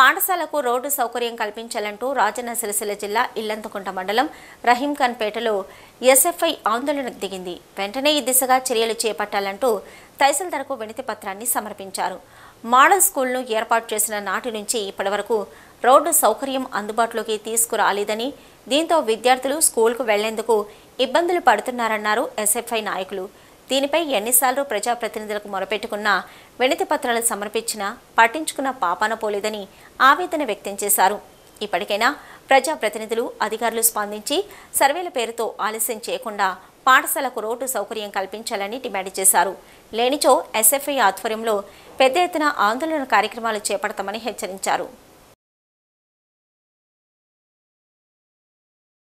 పాఠశాలకు రోడ్డు సౌకర్యం కల్పించాలంటూ రాజన్న సిరిసిల్ల జిల్లా ఇల్లంతకుంట మండలం రహీంఖాన్పేటలో ఎస్ఎఫ్ఐ ఆందోళనకు దిగింది వెంటనే ఈ దిశగా చర్యలు చేపట్టాలంటూ తహసీల్దార్కు వినతి పత్రాన్ని సమర్పించారు మోడల్ స్కూల్ను ఏర్పాటు చేసిన నాటి నుంచి ఇప్పటివరకు రోడ్డు సౌకర్యం అందుబాటులోకి తీసుకురాలేదని దీంతో విద్యార్థులు స్కూల్కు వెళ్లేందుకు ఇబ్బందులు పడుతున్నారన్నారు ఎస్ఎఫ్ఐ నాయకులు దీనిపై ఎన్నిసార్లు ప్రజాప్రతినిధులకు మొరపెట్టుకున్నా వినతి పత్రాలు సమర్పించినా పట్టించుకున్న పాపాన పోలేదని ఆవేదన వ్యక్తం చేశారు ఇప్పటికైనా ప్రజాప్రతినిధులు అధికారులు స్పందించి సర్వేల పేరుతో ఆలస్యం చేయకుండా పాఠశాలకు రోడ్డు సౌకర్యం కల్పించాలని డిమాండ్ చేశారు లేనిచో ఎస్ఎఫ్ఐ ఆధ్వర్యంలో పెద్ద ఎత్తున ఆందోళన కార్యక్రమాలు చేపడతామని హెచ్చరించారు